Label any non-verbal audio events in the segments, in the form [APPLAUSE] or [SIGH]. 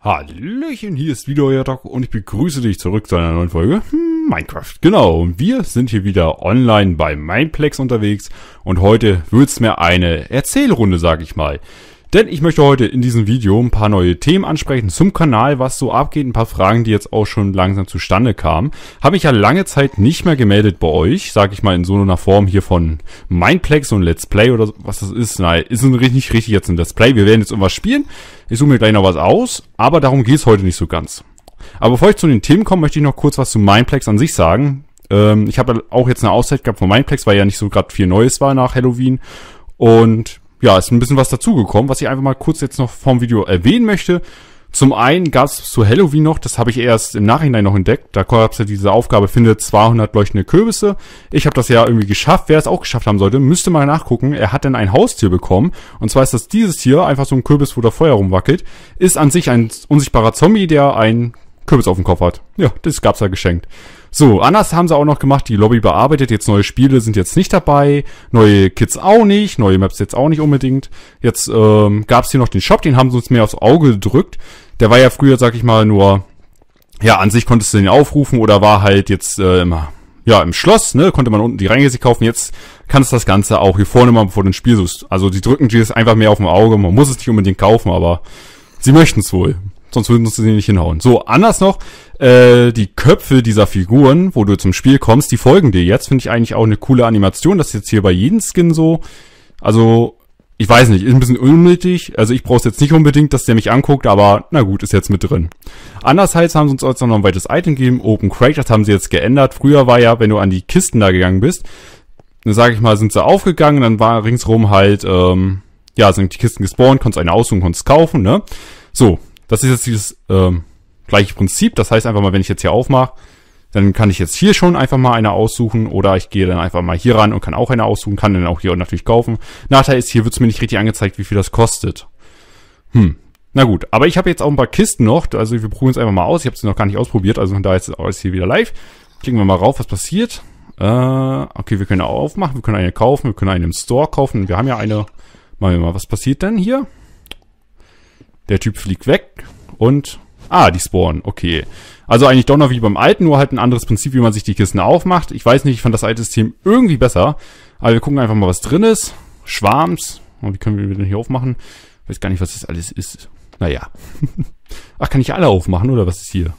Hallöchen, hier ist wieder euer Doc und ich begrüße dich zurück zu einer neuen Folge Minecraft. Genau, und wir sind hier wieder online bei Mineplex unterwegs und heute wird's mir eine Erzählrunde, sag ich mal. Denn ich möchte heute in diesem Video ein paar neue Themen ansprechen zum Kanal, was so abgeht, ein paar Fragen, die jetzt auch schon langsam zustande kamen. Habe ich ja lange Zeit nicht mehr gemeldet bei euch, sage ich mal in so einer Form hier von Mindplex und Let's Play oder was das ist. Nein, ist nicht richtig jetzt ein Let's Play. Wir werden jetzt irgendwas spielen. Ich suche mir gleich noch was aus, aber darum geht es heute nicht so ganz. Aber bevor ich zu den Themen komme, möchte ich noch kurz was zu Mindplex an sich sagen. Ähm, ich habe auch jetzt eine Auszeit gehabt von Mindplex, weil ja nicht so gerade viel Neues war nach Halloween. Und ja, ist ein bisschen was dazugekommen, was ich einfach mal kurz jetzt noch vom Video erwähnen möchte. Zum einen gab es zu Halloween noch, das habe ich erst im Nachhinein noch entdeckt, da gab es ja diese Aufgabe, findet 200 leuchtende Kürbisse. Ich habe das ja irgendwie geschafft, wer es auch geschafft haben sollte, müsste mal nachgucken, er hat denn ein Haustier bekommen. Und zwar ist das dieses Tier, einfach so ein Kürbis, wo der Feuer rumwackelt, ist an sich ein unsichtbarer Zombie, der einen Kürbis auf dem Kopf hat. Ja, das gab's ja geschenkt. So, anders haben sie auch noch gemacht, die Lobby bearbeitet, jetzt neue Spiele sind jetzt nicht dabei, neue Kids auch nicht, neue Maps jetzt auch nicht unbedingt. Jetzt ähm, gab es hier noch den Shop, den haben sie uns mehr aufs Auge gedrückt. Der war ja früher, sag ich mal, nur, ja, an sich konntest du den aufrufen oder war halt jetzt äh, immer ja, im Schloss, ne, konnte man unten die Ränge kaufen. Jetzt kannst du das Ganze auch hier vorne mal vor den Spiel suchst. Also die drücken dir das einfach mehr auf dem Auge. Man muss es nicht unbedingt kaufen, aber sie möchten es wohl. Sonst würden sie nicht hinhauen. So, anders noch, äh, die Köpfe dieser Figuren, wo du zum Spiel kommst, die folgen dir jetzt. Finde ich eigentlich auch eine coole Animation. Das ist jetzt hier bei jedem Skin so. Also, ich weiß nicht, ist ein bisschen unnötig. Also ich brauche es jetzt nicht unbedingt, dass der mich anguckt, aber na gut, ist jetzt mit drin. Andererseits haben sie uns auch noch ein weiteres Item gegeben, Open Crate, das haben sie jetzt geändert. Früher war ja, wenn du an die Kisten da gegangen bist, dann sage ich mal, sind sie aufgegangen, dann war ringsrum halt, ähm, ja, sind die Kisten gespawnt, konntest eine aussuchen, konntest kaufen, ne? So, das ist jetzt dieses ähm, gleiche Prinzip. Das heißt einfach mal, wenn ich jetzt hier aufmache, dann kann ich jetzt hier schon einfach mal eine aussuchen oder ich gehe dann einfach mal hier ran und kann auch eine aussuchen, kann dann auch hier natürlich kaufen. Nachteil ist, hier wird es mir nicht richtig angezeigt, wie viel das kostet. Hm, na gut, aber ich habe jetzt auch ein paar Kisten noch, also wir probieren es einfach mal aus. Ich habe es noch gar nicht ausprobiert, also von daher ist es hier wieder live. Klicken wir mal rauf, was passiert. Äh, okay, wir können aufmachen, wir können eine kaufen, wir können eine im Store kaufen. Wir haben ja eine, machen wir mal, was passiert denn hier? Der Typ fliegt weg und... Ah, die spawnen. Okay. Also eigentlich doch noch wie beim alten, nur halt ein anderes Prinzip, wie man sich die Kisten aufmacht. Ich weiß nicht, ich fand das alte System irgendwie besser. Aber wir gucken einfach mal, was drin ist. Schwarms. Und oh, wie können wir den hier aufmachen? Ich weiß gar nicht, was das alles ist. Naja. [LAUGHS] Ach, kann ich alle aufmachen oder was ist hier?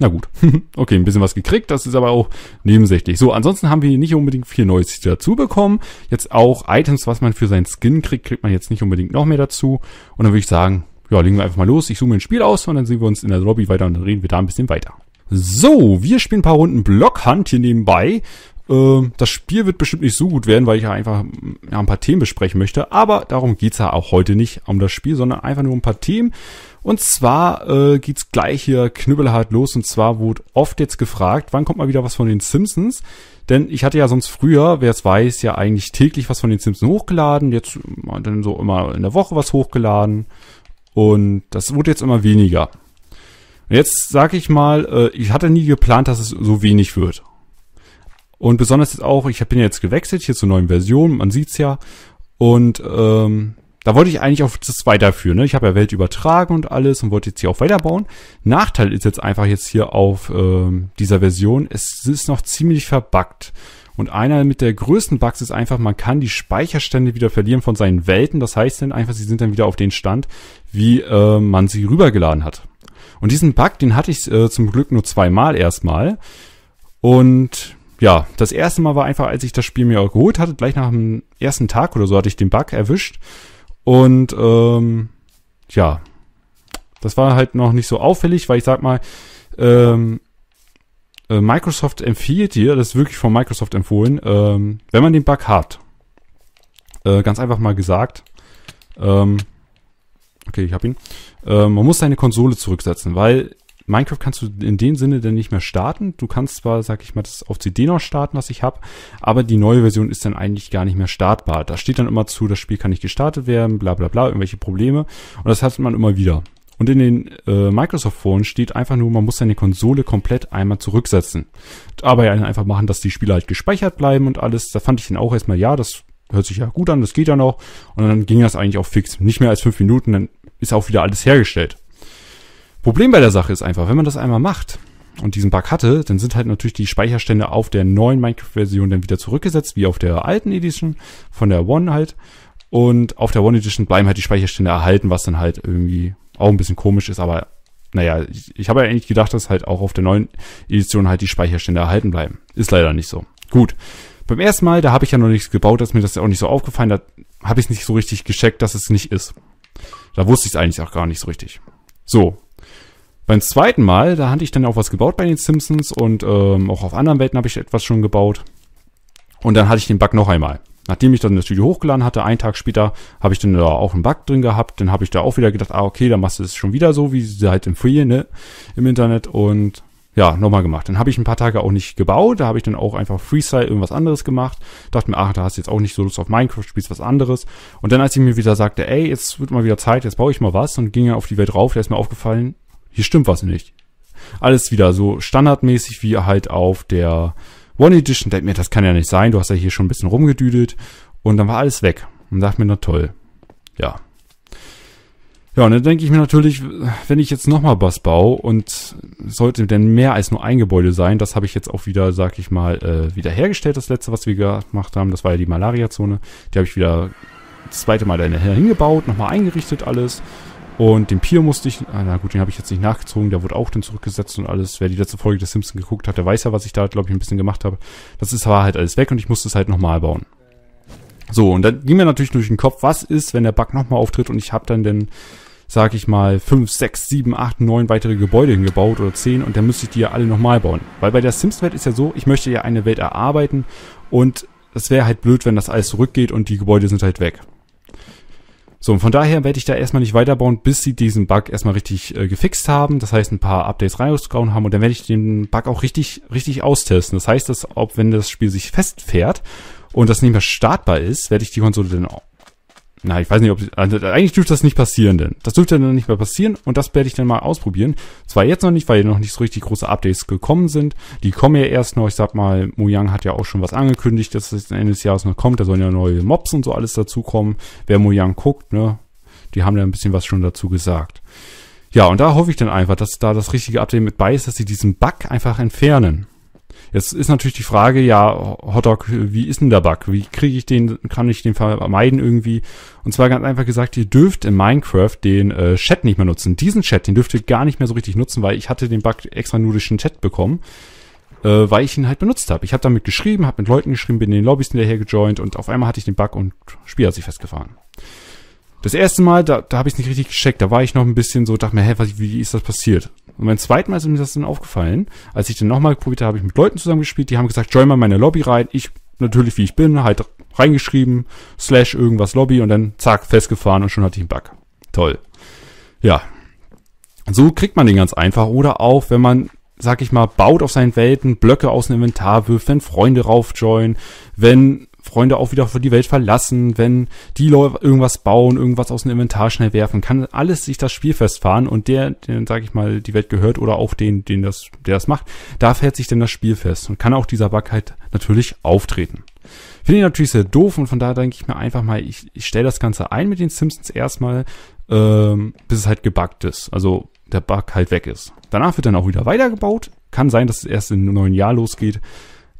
Na gut, [LAUGHS] okay, ein bisschen was gekriegt, das ist aber auch nebensächlich. So, ansonsten haben wir nicht unbedingt viel Neues dazu bekommen. Jetzt auch Items, was man für seinen Skin kriegt, kriegt man jetzt nicht unbedingt noch mehr dazu. Und dann würde ich sagen, ja, legen wir einfach mal los. Ich zoome ein Spiel aus und dann sehen wir uns in der Lobby weiter und dann reden wir da ein bisschen weiter. So, wir spielen ein paar Runden Blockhand hier nebenbei. Ähm, das Spiel wird bestimmt nicht so gut werden, weil ich ja einfach ja, ein paar Themen besprechen möchte. Aber darum geht's ja auch heute nicht um das Spiel, sondern einfach nur um ein paar Themen. Und zwar äh, geht's gleich hier knüppelhart los. Und zwar wurde oft jetzt gefragt, wann kommt mal wieder was von den Simpsons? Denn ich hatte ja sonst früher, wer es weiß, ja eigentlich täglich was von den Simpsons hochgeladen. Jetzt äh, dann so immer in der Woche was hochgeladen. Und das wurde jetzt immer weniger. Und jetzt sage ich mal, äh, ich hatte nie geplant, dass es so wenig wird. Und besonders jetzt auch, ich bin jetzt gewechselt hier zur neuen Version, man sieht's ja. Und ähm, da wollte ich eigentlich auf das weiterführen. Ne? Ich habe ja Welt übertragen und alles und wollte jetzt hier auch weiterbauen. Nachteil ist jetzt einfach jetzt hier auf ähm, dieser Version, es ist noch ziemlich verbuggt. Und einer mit der größten Bugs ist einfach, man kann die Speicherstände wieder verlieren von seinen Welten. Das heißt dann einfach, sie sind dann wieder auf den Stand, wie äh, man sie rübergeladen hat. Und diesen Bug, den hatte ich äh, zum Glück nur zweimal erstmal. Und ja, das erste Mal war einfach, als ich das Spiel mir auch geholt hatte, gleich nach dem ersten Tag oder so hatte ich den Bug erwischt. Und ähm, ja, das war halt noch nicht so auffällig, weil ich sag mal, ähm, äh, Microsoft empfiehlt dir, das ist wirklich von Microsoft empfohlen, ähm, wenn man den Bug hat, äh, ganz einfach mal gesagt, ähm, okay, ich hab ihn, äh, man muss seine Konsole zurücksetzen, weil Minecraft kannst du in dem Sinne dann nicht mehr starten. Du kannst zwar, sag ich mal, das auf CD noch starten, was ich habe, aber die neue Version ist dann eigentlich gar nicht mehr startbar. Da steht dann immer zu, das Spiel kann nicht gestartet werden, bla bla bla, irgendwelche Probleme. Und das hat man immer wieder. Und in den äh, Microsoft-Foren steht einfach nur, man muss seine Konsole komplett einmal zurücksetzen. Dabei einfach machen, dass die Spiele halt gespeichert bleiben und alles. Da fand ich dann auch erstmal, ja, das hört sich ja gut an, das geht ja noch. Und dann ging das eigentlich auch fix. Nicht mehr als fünf Minuten, dann ist auch wieder alles hergestellt. Problem bei der Sache ist einfach, wenn man das einmal macht und diesen Bug hatte, dann sind halt natürlich die Speicherstände auf der neuen Minecraft-Version dann wieder zurückgesetzt, wie auf der alten Edition, von der One halt. Und auf der One Edition bleiben halt die Speicherstände erhalten, was dann halt irgendwie auch ein bisschen komisch ist, aber naja, ich, ich habe ja eigentlich gedacht, dass halt auch auf der neuen Edition halt die Speicherstände erhalten bleiben. Ist leider nicht so. Gut. Beim ersten Mal, da habe ich ja noch nichts gebaut, dass mir das ja auch nicht so aufgefallen, da habe ich nicht so richtig gecheckt, dass es nicht ist. Da wusste ich es eigentlich auch gar nicht so richtig. So, beim zweiten Mal, da hatte ich dann auch was gebaut bei den Simpsons und ähm, auch auf anderen Welten habe ich etwas schon gebaut. Und dann hatte ich den Bug noch einmal. Nachdem ich dann das Video hochgeladen hatte, einen Tag später, habe ich dann da auch einen Bug drin gehabt. Dann habe ich da auch wieder gedacht, ah, okay, dann machst du es schon wieder so, wie sie halt im empfehlen, ne, im Internet. Und ja, nochmal gemacht. Dann habe ich ein paar Tage auch nicht gebaut. Da habe ich dann auch einfach Freestyle irgendwas anderes gemacht. Dachte mir, ach, da hast du jetzt auch nicht so Lust auf Minecraft, spielst was anderes. Und dann, als ich mir wieder sagte, ey, jetzt wird mal wieder Zeit, jetzt baue ich mal was und ging ja auf die Welt rauf, da ist mir aufgefallen, hier stimmt was nicht. Alles wieder so standardmäßig wie halt auf der One Edition. Denkt mir, das kann ja nicht sein. Du hast ja hier schon ein bisschen rumgedüdelt. Und dann war alles weg. Und dachte mir, na toll. Ja. Ja, und dann denke ich mir natürlich, wenn ich jetzt nochmal was baue und sollte denn mehr als nur ein Gebäude sein, das habe ich jetzt auch wieder, sag ich mal, äh, wiederhergestellt, das letzte, was wir gemacht haben. Das war ja die Malaria-Zone. Die habe ich wieder das zweite Mal dahin hingebaut, nochmal eingerichtet alles. Und den Pier musste ich, ah, na gut, den habe ich jetzt nicht nachgezogen, der wurde auch dann zurückgesetzt und alles. Wer die letzte Folge des Simpsons geguckt hat, der weiß ja, was ich da, glaube ich, ein bisschen gemacht habe. Das ist, war halt alles weg und ich musste es halt nochmal bauen. So, und dann ging mir natürlich durch den Kopf, was ist, wenn der Bug nochmal auftritt und ich habe dann denn, sag ich mal, fünf, sechs, sieben, acht, neun weitere Gebäude hingebaut oder zehn und dann müsste ich die ja alle nochmal bauen. Weil bei der Sims-Welt ist ja so, ich möchte ja eine Welt erarbeiten und es wäre halt blöd, wenn das alles zurückgeht und die Gebäude sind halt weg. So, und von daher werde ich da erstmal nicht weiterbauen, bis sie diesen Bug erstmal richtig äh, gefixt haben. Das heißt, ein paar Updates reingehauen haben und dann werde ich den Bug auch richtig, richtig austesten. Das heißt, dass, ob wenn das Spiel sich festfährt und das nicht mehr startbar ist, werde ich die Konsole dann na, ich weiß nicht, ob also eigentlich dürfte das nicht passieren, denn das dürfte dann nicht mehr passieren und das werde ich dann mal ausprobieren. Zwar jetzt noch nicht, weil noch nicht so richtig große Updates gekommen sind. Die kommen ja erst noch. Ich sag mal, Mojang hat ja auch schon was angekündigt, dass es Ende des Jahres noch kommt. Da sollen ja neue Mobs und so alles dazukommen. Wer Mojang guckt, ne, die haben ja ein bisschen was schon dazu gesagt. Ja, und da hoffe ich dann einfach, dass da das richtige Update mit bei ist, dass sie diesen Bug einfach entfernen. Jetzt ist natürlich die Frage, ja, Hotdog, wie ist denn der Bug? Wie kriege ich den, kann ich den vermeiden irgendwie? Und zwar ganz einfach gesagt, ihr dürft in Minecraft den äh, Chat nicht mehr nutzen. Diesen Chat, den dürft ihr gar nicht mehr so richtig nutzen, weil ich hatte den Bug extra nur durch den Chat bekommen äh, weil ich ihn halt benutzt habe. Ich habe damit geschrieben, habe mit Leuten geschrieben, bin in den Lobbys hinterher gejoint und auf einmal hatte ich den Bug und Spiel hat sich festgefahren. Das erste Mal, da, da habe ich es nicht richtig gecheckt. Da war ich noch ein bisschen so, dachte mir, hä, was, wie ist das passiert? Und beim zweiten Mal ist mir das dann aufgefallen. Als ich dann nochmal probiert habe, habe ich mit Leuten zusammengespielt, die haben gesagt, join mal meine Lobby rein. Ich, natürlich wie ich bin, halt reingeschrieben, slash irgendwas Lobby und dann zack, festgefahren und schon hatte ich einen Bug. Toll. Ja. So kriegt man den ganz einfach. Oder auch, wenn man sag ich mal, baut auf seinen Welten Blöcke aus dem Inventar wirft, wenn Freunde raufjoinen, wenn Freunde auch wieder für die Welt verlassen, wenn die Leute irgendwas bauen, irgendwas aus dem Inventar schnell werfen, kann alles sich das Spiel festfahren und der, den, sag ich mal, die Welt gehört oder auch den, den das, der das macht, da fährt sich denn das Spiel fest und kann auch dieser Bug halt natürlich auftreten. Finde ich natürlich sehr doof und von daher denke ich mir einfach mal, ich, ich stelle das Ganze ein mit den Simpsons erstmal, ähm, bis es halt gebuggt ist. Also der Bug halt weg ist. Danach wird dann auch wieder weitergebaut. Kann sein, dass es erst in einem neuen Jahr losgeht.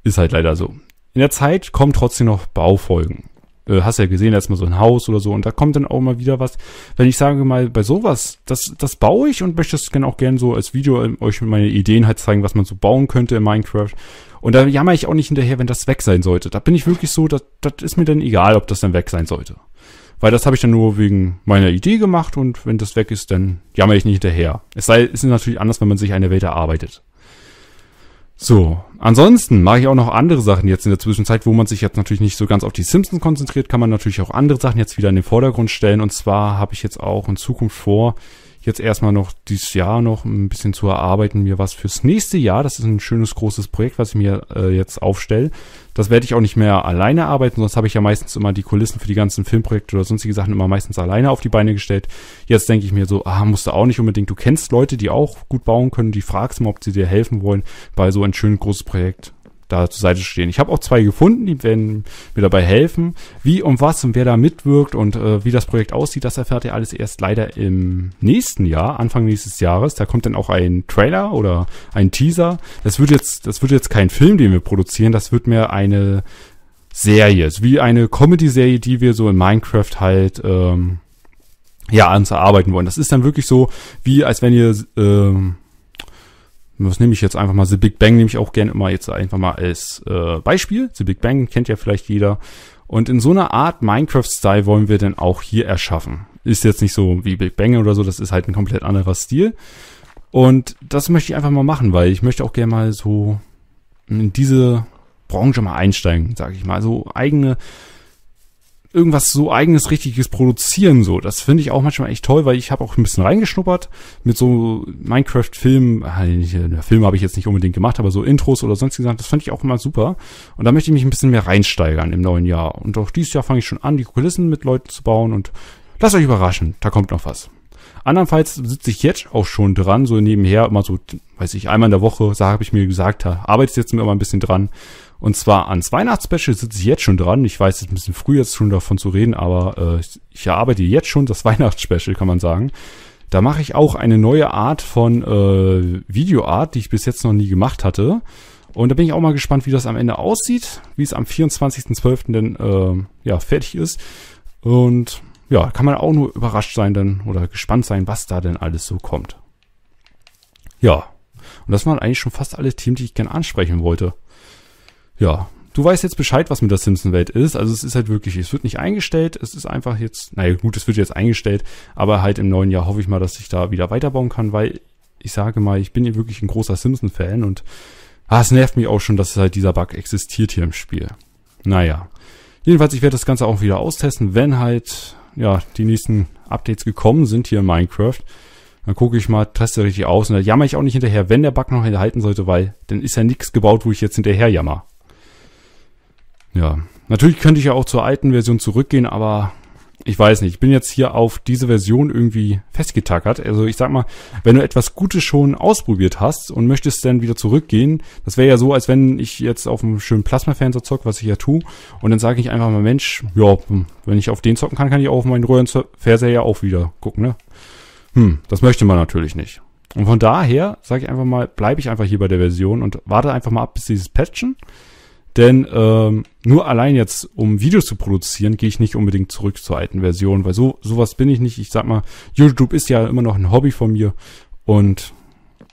Ist halt leider so. In der Zeit kommen trotzdem noch Baufolgen. Äh, hast ja gesehen, erstmal so ein Haus oder so und da kommt dann auch mal wieder was. Wenn ich sage mal, bei sowas, das, das baue ich und möchte es dann auch gerne so als Video ähm, euch meine Ideen halt zeigen, was man so bauen könnte in Minecraft. Und da jammer ich auch nicht hinterher, wenn das weg sein sollte. Da bin ich wirklich so, das, das ist mir dann egal, ob das dann weg sein sollte. Weil das habe ich dann nur wegen meiner Idee gemacht und wenn das weg ist, dann jammer ich nicht hinterher. Es sei, es ist natürlich anders, wenn man sich eine Welt erarbeitet. So, ansonsten mache ich auch noch andere Sachen jetzt in der Zwischenzeit, wo man sich jetzt natürlich nicht so ganz auf die Simpsons konzentriert, kann man natürlich auch andere Sachen jetzt wieder in den Vordergrund stellen. Und zwar habe ich jetzt auch in Zukunft vor, jetzt erstmal noch dieses Jahr noch ein bisschen zu erarbeiten, mir was fürs nächste Jahr. Das ist ein schönes großes Projekt, was ich mir äh, jetzt aufstelle. Das werde ich auch nicht mehr alleine arbeiten, sonst habe ich ja meistens immer die Kulissen für die ganzen Filmprojekte oder sonstige Sachen immer meistens alleine auf die Beine gestellt. Jetzt denke ich mir so, ah, musst du auch nicht unbedingt. Du kennst Leute, die auch gut bauen können, die fragst mal, ob sie dir helfen wollen bei so ein schön großes Projekt da zur Seite stehen. Ich habe auch zwei gefunden, die werden mir dabei helfen. Wie und was und wer da mitwirkt und äh, wie das Projekt aussieht, das erfährt ihr alles erst leider im nächsten Jahr, Anfang nächstes Jahres. Da kommt dann auch ein Trailer oder ein Teaser. Das wird jetzt, das wird jetzt kein Film, den wir produzieren, das wird mehr eine Serie, wie eine Comedy-Serie, die wir so in Minecraft halt ähm, ja, ans Erarbeiten wollen. Das ist dann wirklich so, wie als wenn ihr ähm, das nehme ich jetzt einfach mal? The Big Bang nehme ich auch gerne immer jetzt einfach mal als äh, Beispiel. The Big Bang kennt ja vielleicht jeder. Und in so einer Art Minecraft-Style wollen wir denn auch hier erschaffen. Ist jetzt nicht so wie Big Bang oder so, das ist halt ein komplett anderer Stil. Und das möchte ich einfach mal machen, weil ich möchte auch gerne mal so in diese Branche mal einsteigen, sage ich mal. So eigene irgendwas so eigenes, richtiges produzieren. So, das finde ich auch manchmal echt toll, weil ich habe auch ein bisschen reingeschnuppert mit so Minecraft-Filmen. Ah, äh, Filme habe ich jetzt nicht unbedingt gemacht, aber so Intros oder sonst gesagt, das fand ich auch immer super. Und da möchte ich mich ein bisschen mehr reinsteigern im neuen Jahr. Und auch dieses Jahr fange ich schon an, die Kulissen mit Leuten zu bauen und lasst euch überraschen, da kommt noch was. Andernfalls sitze ich jetzt auch schon dran, so nebenher immer so, weiß ich, einmal in der Woche, sage ich mir gesagt, arbeite jetzt immer ein bisschen dran und zwar ans Weihnachtsspecial sitze ich jetzt schon dran. Ich weiß, es ist ein bisschen früh jetzt schon davon zu reden, aber äh, ich erarbeite jetzt schon das [LAUGHS] Weihnachtsspecial, kann man sagen. Da mache ich auch eine neue Art von äh, Videoart, die ich bis jetzt noch nie gemacht hatte. Und da bin ich auch mal gespannt, wie das am Ende aussieht, wie es am 24.12. denn äh, ja, fertig ist. Und ja, kann man auch nur überrascht sein dann oder gespannt sein, was da denn alles so kommt. Ja, und das waren eigentlich schon fast alle Themen, die ich gerne ansprechen wollte. Ja, du weißt jetzt Bescheid, was mit der Simpson-Welt ist. Also es ist halt wirklich, es wird nicht eingestellt, es ist einfach jetzt, naja gut, es wird jetzt eingestellt, aber halt im neuen Jahr hoffe ich mal, dass ich da wieder weiterbauen kann, weil ich sage mal, ich bin hier wirklich ein großer Simpson-Fan und ah, es nervt mich auch schon, dass halt dieser Bug existiert hier im Spiel. Naja. Jedenfalls, ich werde das Ganze auch wieder austesten, wenn halt, ja, die nächsten Updates gekommen sind hier in Minecraft. Dann gucke ich mal, teste richtig aus und da jammer ich auch nicht hinterher, wenn der Bug noch enthalten sollte, weil dann ist ja nichts gebaut, wo ich jetzt hinterher jammer. Ja, natürlich könnte ich ja auch zur alten Version zurückgehen, aber ich weiß nicht. Ich bin jetzt hier auf diese Version irgendwie festgetackert. Also ich sag mal, wenn du etwas Gutes schon ausprobiert hast und möchtest dann wieder zurückgehen, das wäre ja so, als wenn ich jetzt auf einem schönen Plasma-Fernseher zocke, was ich ja tue, und dann sage ich einfach mal, Mensch, ja, hm, wenn ich auf den zocken kann, kann ich auch auf meinen Röhrenfernseher ja auch wieder gucken, ne? Hm, das möchte man natürlich nicht. Und von daher sage ich einfach mal, bleibe ich einfach hier bei der Version und warte einfach mal ab, bis dieses Patchen denn ähm, nur allein jetzt, um Videos zu produzieren, gehe ich nicht unbedingt zurück zur alten Version, weil so sowas bin ich nicht. Ich sag mal, YouTube ist ja immer noch ein Hobby von mir und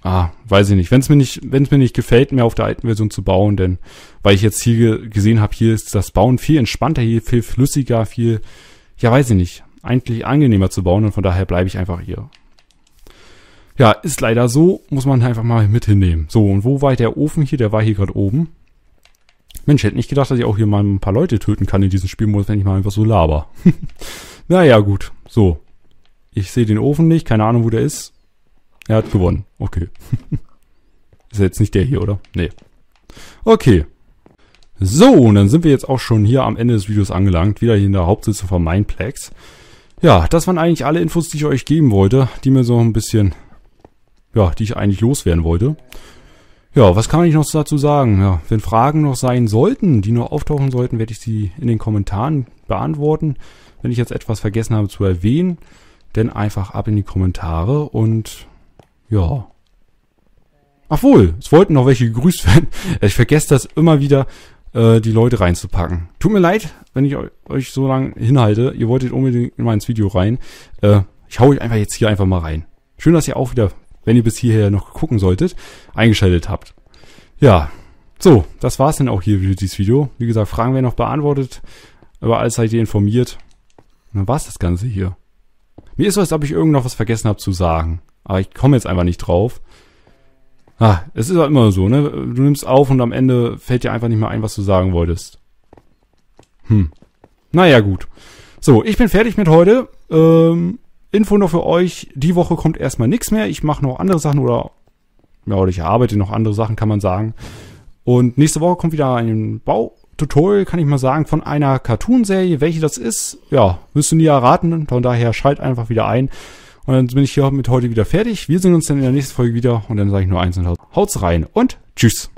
ah, weiß ich nicht. Wenn es mir nicht, wenn es mir nicht gefällt, mehr auf der alten Version zu bauen, denn weil ich jetzt hier gesehen habe, hier ist das Bauen viel entspannter, hier viel flüssiger, viel, ja weiß ich nicht, eigentlich angenehmer zu bauen und von daher bleibe ich einfach hier. Ja, ist leider so, muss man einfach mal mit hinnehmen. So, und wo war der Ofen hier? Der war hier gerade oben. Mensch, hätte nicht gedacht, dass ich auch hier mal ein paar Leute töten kann in diesem Spielmodus, wenn ich mal einfach so laber. [LAUGHS] naja, gut. So. Ich sehe den Ofen nicht, keine Ahnung, wo der ist. Er hat gewonnen. Okay. [LAUGHS] ist jetzt nicht der hier, oder? Nee. Okay. So, und dann sind wir jetzt auch schon hier am Ende des Videos angelangt. Wieder hier in der Hauptsitzung von Mindplex. Ja, das waren eigentlich alle Infos, die ich euch geben wollte, die mir so ein bisschen, ja, die ich eigentlich loswerden wollte. Ja, was kann ich noch dazu sagen? Ja, wenn Fragen noch sein sollten, die noch auftauchen sollten, werde ich sie in den Kommentaren beantworten. Wenn ich jetzt etwas vergessen habe zu erwähnen, dann einfach ab in die Kommentare und ja. Ach wohl, es wollten noch welche gegrüßt werden. [LAUGHS] Ich vergesse das immer wieder, äh, die Leute reinzupacken. Tut mir leid, wenn ich euch so lange hinhalte. Ihr wolltet unbedingt immer ins Video rein. Äh, ich hau euch einfach jetzt hier einfach mal rein. Schön, dass ihr auch wieder wenn ihr bis hierher noch gucken solltet, eingeschaltet habt. Ja, so, das war's dann auch hier für dieses Video. Wie gesagt, Fragen werden noch beantwortet, über alles seid ihr informiert. Und dann war's das Ganze hier. Mir ist so, als ob ich irgend noch was vergessen habe zu sagen. Aber ich komme jetzt einfach nicht drauf. Ah, es ist halt immer so, ne? Du nimmst auf und am Ende fällt dir einfach nicht mehr ein, was du sagen wolltest. Hm. Naja, gut. So, ich bin fertig mit heute. Ähm, Info noch für euch, die Woche kommt erstmal nichts mehr. Ich mache noch andere Sachen oder, ja, oder ich arbeite noch andere Sachen, kann man sagen. Und nächste Woche kommt wieder ein Baututorial, kann ich mal sagen, von einer Cartoon-Serie. Welche das ist, ja, müsst ihr nie erraten. Von daher schalt einfach wieder ein. Und dann bin ich hier mit heute wieder fertig. Wir sehen uns dann in der nächsten Folge wieder. Und dann sage ich nur eins und haut's rein und tschüss.